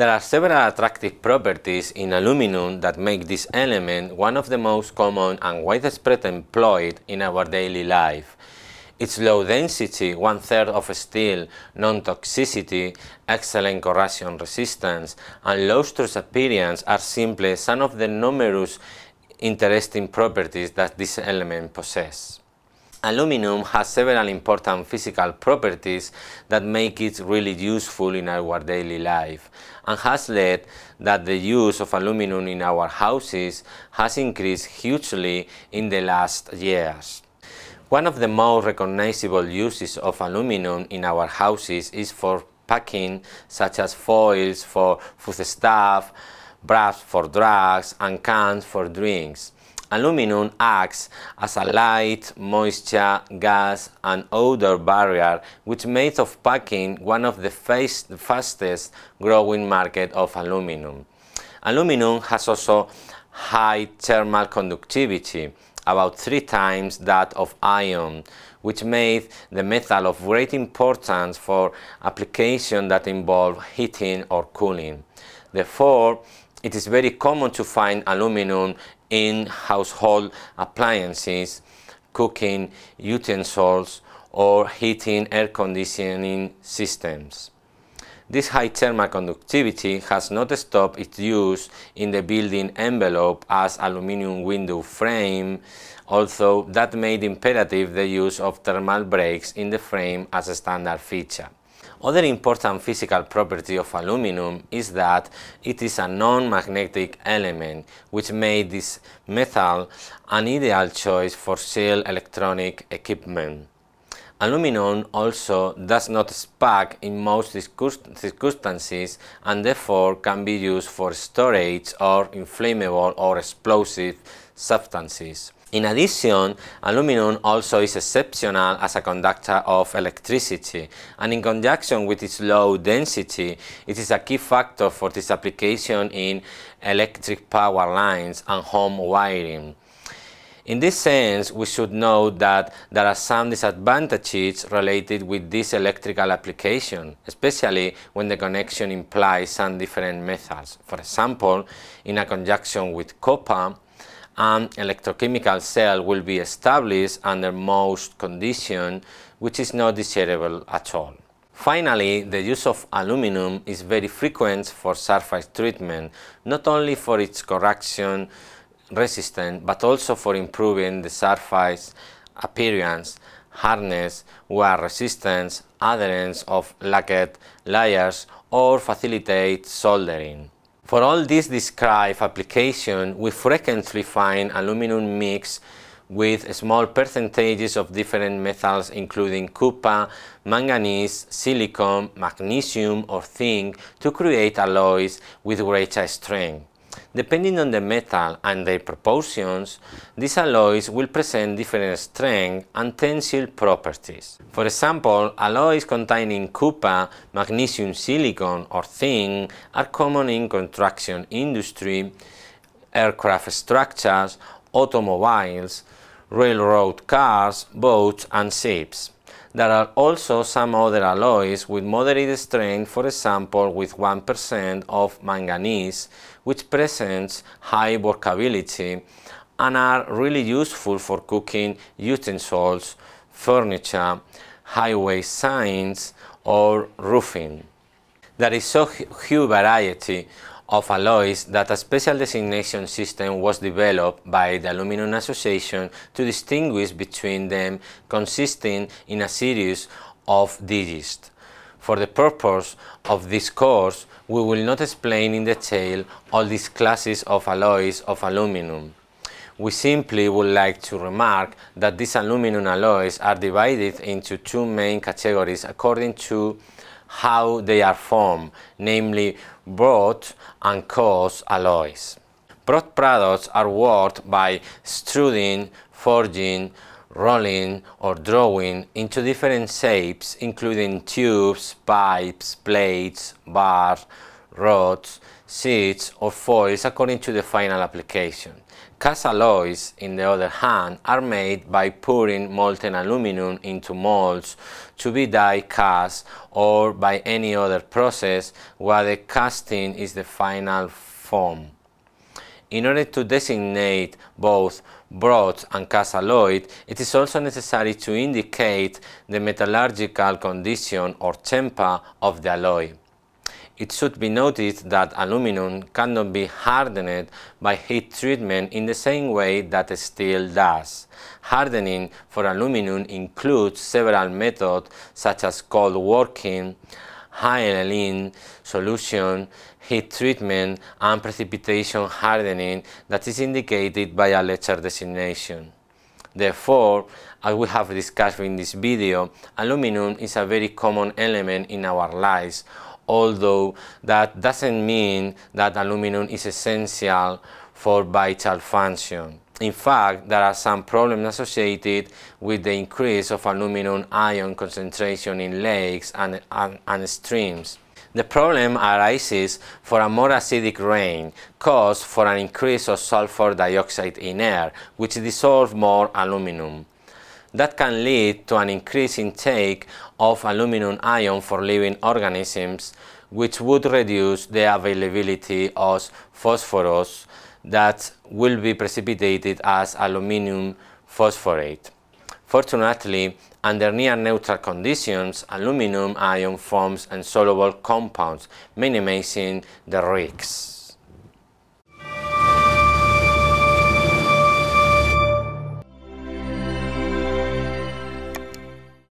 There are several attractive properties in aluminum that make this element one of the most common and widespread employed in our daily life. Its low density, one-third of steel, non-toxicity, excellent corrosion resistance, and low stress appearance are simply some of the numerous interesting properties that this element possesses. Aluminum has several important physical properties that make it really useful in our daily life and has led that the use of aluminum in our houses has increased hugely in the last years. One of the most recognizable uses of aluminum in our houses is for packing, such as foils for foodstuff, brass for drugs, and cans for drinks. Aluminum acts as a light, moisture, gas and odor barrier which makes of packing one of the fastest growing market of aluminum. Aluminum has also high thermal conductivity, about three times that of iron, which made the metal of great importance for applications that involve heating or cooling. Therefore, it is very common to find aluminum in household appliances, cooking utensils, or heating air conditioning systems. This high thermal conductivity has not stopped its use in the building envelope as aluminum window frame, although that made imperative the use of thermal breaks in the frame as a standard feature. Other important physical property of aluminum is that it is a non-magnetic element, which made this metal an ideal choice for sealed electronic equipment. Aluminum also does not spark in most circumstances and therefore can be used for storage or inflammable or explosive substances. In addition, aluminum also is exceptional as a conductor of electricity, and in conjunction with its low density, it is a key factor for this application in electric power lines and home wiring. In this sense, we should note that there are some disadvantages related with this electrical application, especially when the connection implies some different methods. For example, in a conjunction with copper, an electrochemical cell will be established under most conditions, which is not desirable at all. Finally, the use of aluminum is very frequent for surface treatment, not only for its corrosion resistance, but also for improving the surface appearance, hardness, wear resistance, adherence of lacquered layers, or facilitate soldering. For all these described applications, we frequently find aluminum mix with small percentages of different metals including copper, manganese, silicon, magnesium or zinc to create alloys with greater strength. Depending on the metal and their proportions, these alloys will present different strength and tensile properties. For example, alloys containing copper, magnesium silicon or zinc are common in construction industry, aircraft structures, automobiles, railroad cars, boats and ships. There are also some other alloys with moderate strength, for example with 1% of manganese, which presents high workability and are really useful for cooking utensils, furniture, highway signs or roofing. There is so huge variety of alloys that a special designation system was developed by the Aluminum Association to distinguish between them consisting in a series of digits. For the purpose of this course, we will not explain in detail all these classes of alloys of aluminum. We simply would like to remark that these aluminum alloys are divided into two main categories according to how they are formed, namely brought and coarse alloys. Brought products are worked by extruding, forging, rolling or drawing into different shapes including tubes, pipes, plates, bars, rods, sheets or foils according to the final application. Cast on in the other hand, are made by pouring molten aluminum into molds to be die cast or by any other process where the casting is the final form. In order to designate both broad and cast alloy, it is also necessary to indicate the metallurgical condition or temper of the alloy. It should be noticed that aluminum cannot be hardened by heat treatment in the same way that steel does. Hardening for aluminum includes several methods such as cold working, hyaline solution, heat treatment, and precipitation hardening that is indicated by a letter designation. Therefore, as we have discussed in this video, aluminum is a very common element in our lives, although that doesn't mean that aluminum is essential for vital function. In fact, there are some problems associated with the increase of aluminum ion concentration in lakes and, and, and streams. The problem arises for a more acidic rain, caused for an increase of sulfur dioxide in air, which dissolves more aluminum that can lead to an increased intake of aluminum ion for living organisms, which would reduce the availability of phosphorus that will be precipitated as aluminum phosphorate. Fortunately, under near neutral conditions, aluminum ion forms insoluble compounds, minimizing the risks.